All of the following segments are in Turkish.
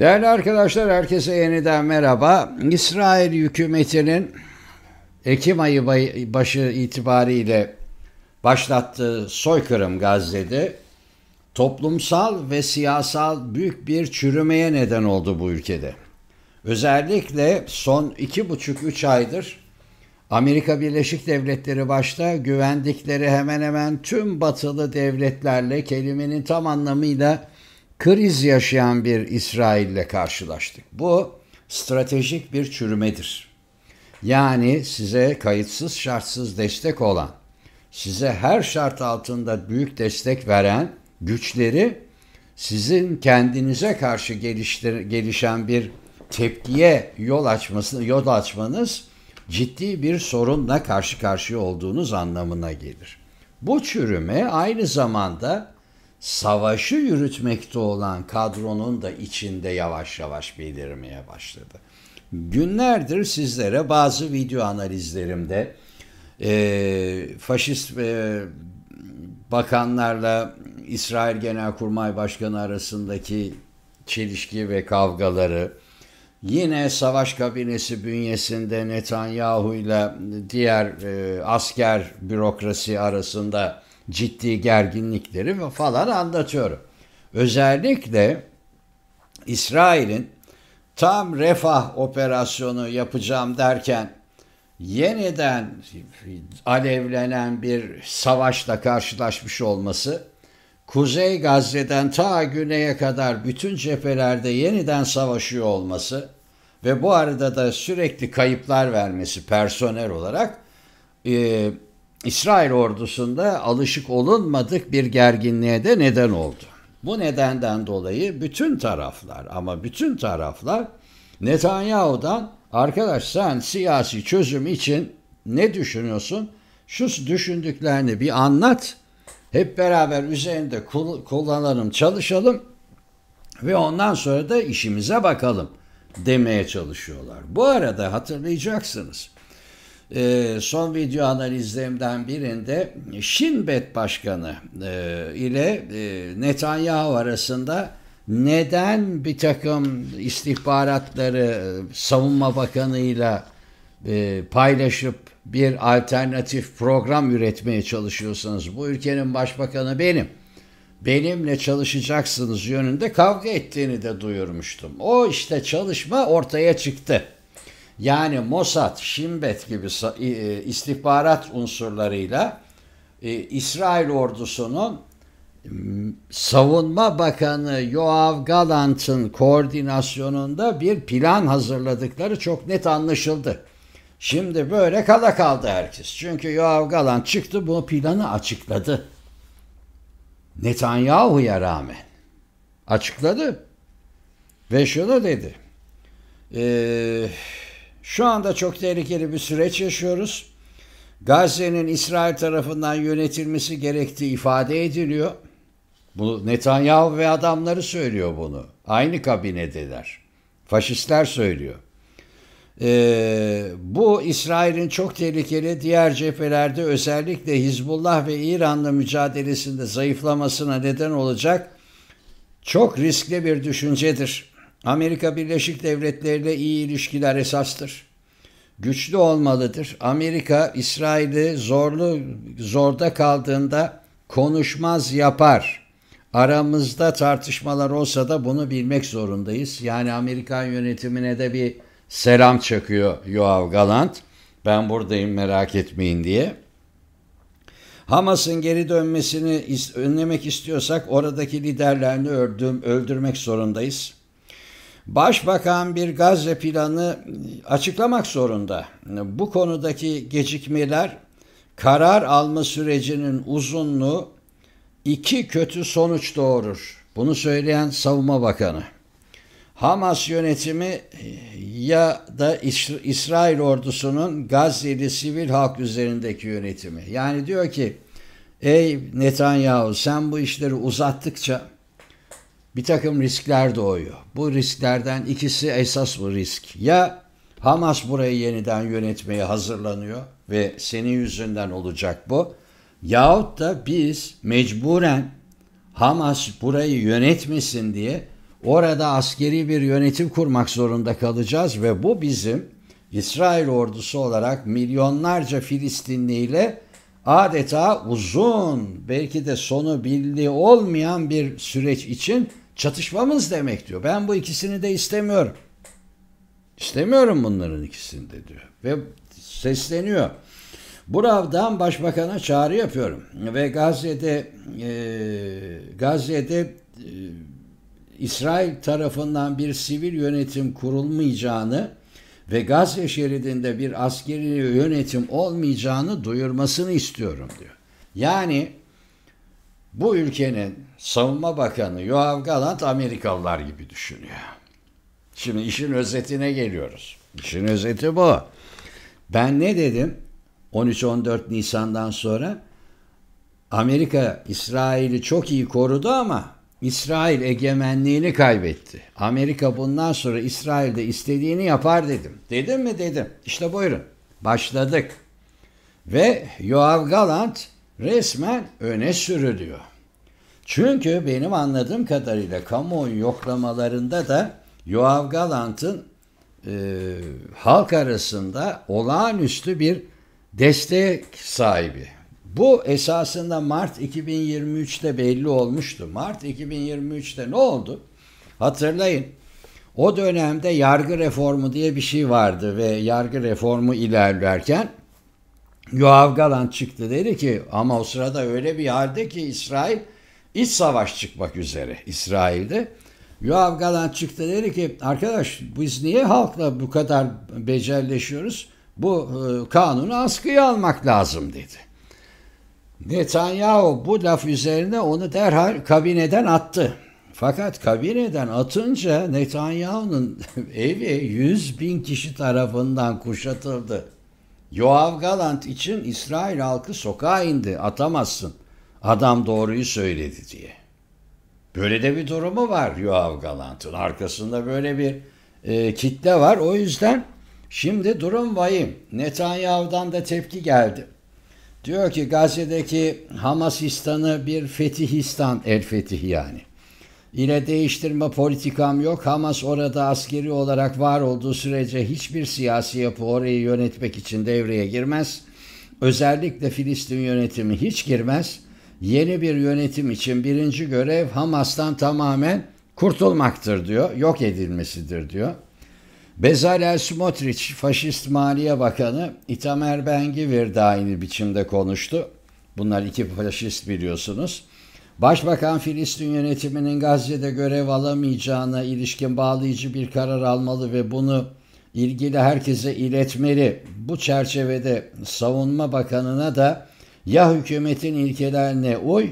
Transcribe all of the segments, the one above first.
Değerli arkadaşlar herkese yeniden merhaba. İsrail hükümetinin Ekim ayı başı itibariyle başlattığı soykırım Gazze'de toplumsal ve siyasal büyük bir çürümeye neden oldu bu ülkede. Özellikle son iki buçuk üç aydır Amerika Birleşik Devletleri başta güvendikleri hemen hemen tüm batılı devletlerle kelimenin tam anlamıyla kriz yaşayan bir İsrail ile karşılaştık. Bu stratejik bir çürümedir. Yani size kayıtsız şartsız destek olan, size her şart altında büyük destek veren güçleri sizin kendinize karşı geliştir, gelişen bir tepkiye yol açması yol açmanız ciddi bir sorunla karşı karşıya olduğunuz anlamına gelir. Bu çürüme aynı zamanda savaşı yürütmekte olan kadronun da içinde yavaş yavaş belirmeye başladı. Günlerdir sizlere bazı video analizlerimde e, faşist e, bakanlarla İsrail Genelkurmay Başkanı arasındaki çelişki ve kavgaları, yine savaş kabinesi bünyesinde Netanyahu ile diğer e, asker bürokrasi arasında ciddi gerginlikleri falan anlatıyorum. Özellikle İsrail'in tam refah operasyonu yapacağım derken yeniden alevlenen bir savaşla karşılaşmış olması Kuzey Gazze'den ta güneye kadar bütün cephelerde yeniden savaşıyor olması ve bu arada da sürekli kayıplar vermesi personel olarak e, İsrail ordusunda alışık olunmadık bir gerginliğe de neden oldu. Bu nedenden dolayı bütün taraflar ama bütün taraflar Netanyahu'dan arkadaş sen siyasi çözüm için ne düşünüyorsun? Şu düşündüklerini bir anlat. Hep beraber üzerinde kullanalım, çalışalım ve ondan sonra da işimize bakalım demeye çalışıyorlar. Bu arada hatırlayacaksınız e, son video analizlerimden birinde Şinbet Başkanı e, ile e, Netanyahu arasında neden bir takım istihbaratları e, savunma bakanıyla e, paylaşıp bir alternatif program üretmeye çalışıyorsanız bu ülkenin başbakanı benim benimle çalışacaksınız yönünde kavga ettiğini de duyurmuştum. O işte çalışma ortaya çıktı yani Mossad, Şimbet gibi e, istihbarat unsurlarıyla e, İsrail ordusunun Savunma Bakanı Yoav Galant'ın koordinasyonunda bir plan hazırladıkları çok net anlaşıldı. Şimdi böyle kala kaldı herkes. Çünkü Yoav Galant çıktı bu planı açıkladı. Netanyahu'ya rağmen açıkladı. Ve şunu dedi. Eee şu anda çok tehlikeli bir süreç yaşıyoruz. Gazze'nin İsrail tarafından yönetilmesi gerektiği ifade ediliyor. Bu Netanyahu ve adamları söylüyor bunu. Aynı kabinedeler. Faşistler söylüyor. Ee, bu İsrail'in çok tehlikeli diğer cephelerde özellikle Hizbullah ve İran'la mücadelesinde zayıflamasına neden olacak çok riskli bir düşüncedir. Amerika Birleşik Devletleri ile iyi ilişkiler esastır. Güçlü olmalıdır. Amerika İsrail'i zorlu zorda kaldığında konuşmaz yapar. Aramızda tartışmalar olsa da bunu bilmek zorundayız. Yani Amerikan yönetimine de bir selam çakıyor Yoav Galant. Ben buradayım merak etmeyin diye. Hamas'ın geri dönmesini önlemek istiyorsak oradaki liderlerini öldürmek zorundayız. Başbakan bir Gazze planı açıklamak zorunda. Bu konudaki gecikmeler karar alma sürecinin uzunluğu iki kötü sonuç doğurur. Bunu söyleyen Savunma Bakanı. Hamas yönetimi ya da İsrail ordusunun Gazze'li sivil halk üzerindeki yönetimi. Yani diyor ki ey Netanyahu sen bu işleri uzattıkça bir takım riskler doğuyor. Bu risklerden ikisi esas bu risk. Ya Hamas burayı yeniden yönetmeye hazırlanıyor ve senin yüzünden olacak bu. Yahut da biz mecburen Hamas burayı yönetmesin diye orada askeri bir yönetim kurmak zorunda kalacağız ve bu bizim İsrail ordusu olarak milyonlarca Filistinli ile adeta uzun belki de sonu belli olmayan bir süreç için çatışmamız demek diyor. Ben bu ikisini de istemiyorum. İstemiyorum bunların ikisini de diyor. Ve sesleniyor. Buradan başbakana çağrı yapıyorum ve Gazze'de e, Gazze'de e, İsrail tarafından bir sivil yönetim kurulmayacağını ve Gazze şeridinde bir askeri yönetim olmayacağını duyurmasını istiyorum diyor. Yani bu ülkenin savunma bakanı Yoav Galant Amerikalılar gibi düşünüyor. Şimdi işin özetine geliyoruz. İşin özeti bu. Ben ne dedim? 13-14 Nisan'dan sonra Amerika İsrail'i çok iyi korudu ama İsrail egemenliğini kaybetti. Amerika bundan sonra İsrail'de istediğini yapar dedim. Dedim mi dedim. İşte buyurun. Başladık. Ve Yoav Galant resmen öne sürülüyor. Çünkü benim anladığım kadarıyla kamuoyu yoklamalarında da Yoav Galant'ın e, halk arasında olağanüstü bir destek sahibi. Bu esasında Mart 2023'te belli olmuştu. Mart 2023'te ne oldu? Hatırlayın. O dönemde yargı reformu diye bir şey vardı ve yargı reformu ilerlerken Yoav Galant çıktı dedi ki ama o sırada öyle bir halde ki İsrail iç savaş çıkmak üzere İsrail'de. Yoav Galant çıktı dedi ki arkadaş biz niye halkla bu kadar becerleşiyoruz? Bu ıı, kanunu askıya almak lazım dedi. Netanyahu bu laf üzerine onu derhal kabineden attı. Fakat kabineden atınca Netanyahu'nun evi 100 bin kişi tarafından kuşatıldı. Yoav Galant için İsrail halkı sokağa indi atamazsın adam doğruyu söyledi diye. Böyle de bir durumu var Yoav Galant'ın arkasında böyle bir e, kitle var. O yüzden şimdi durum vahim. Netanyahu'dan da tepki geldi. Diyor ki Gazze'deki Hamasistan'ı bir Fetihistan, El Fetih yani. İle değiştirme politikam yok. Hamas orada askeri olarak var olduğu sürece hiçbir siyasi yapı orayı yönetmek için devreye girmez. Özellikle Filistin yönetimi hiç girmez. Yeni bir yönetim için birinci görev Hamas'tan tamamen kurtulmaktır diyor, yok edilmesidir diyor. Bezalel Smotrich, Faşist Maliye Bakanı İtamer Bengivir de aynı biçimde konuştu. Bunlar iki faşist biliyorsunuz. Başbakan Filistin yönetiminin Gazze'de görev alamayacağına ilişkin bağlayıcı bir karar almalı ve bunu ilgili herkese iletmeli. Bu çerçevede Savunma Bakanı'na da ya hükümetin ilkelerine uy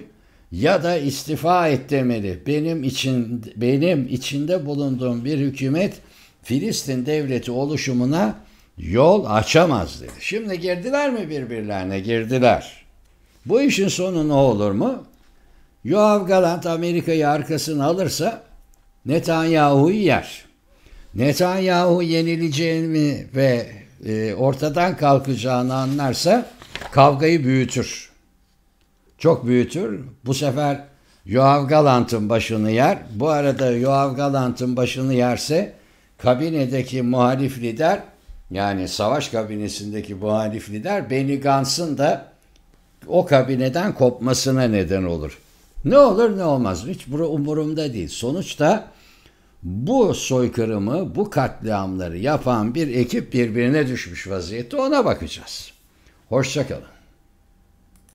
ya da istifa et demeli. Benim için benim içinde bulunduğum bir hükümet Filistin devleti oluşumuna yol açamaz dedi. Şimdi girdiler mi birbirlerine? Girdiler. Bu işin sonu ne olur mu? Yoav Galant Amerika'yı arkasına alırsa Netanyahu'yu yer. Netanyahu yenileceğini ve e, ortadan kalkacağını anlarsa kavgayı büyütür. Çok büyütür. Bu sefer Yoav Galant'ın başını yer. Bu arada Yoav Galant'ın başını yerse kabinedeki muhalif lider yani savaş kabinesindeki muhalif lider Benny Gantz'ın da o kabineden kopmasına neden olur. Ne olur ne olmaz hiç bu umurumda değil. Sonuçta bu soykırımı, bu katliamları yapan bir ekip birbirine düşmüş vaziyette ona bakacağız. Hoşçakalın.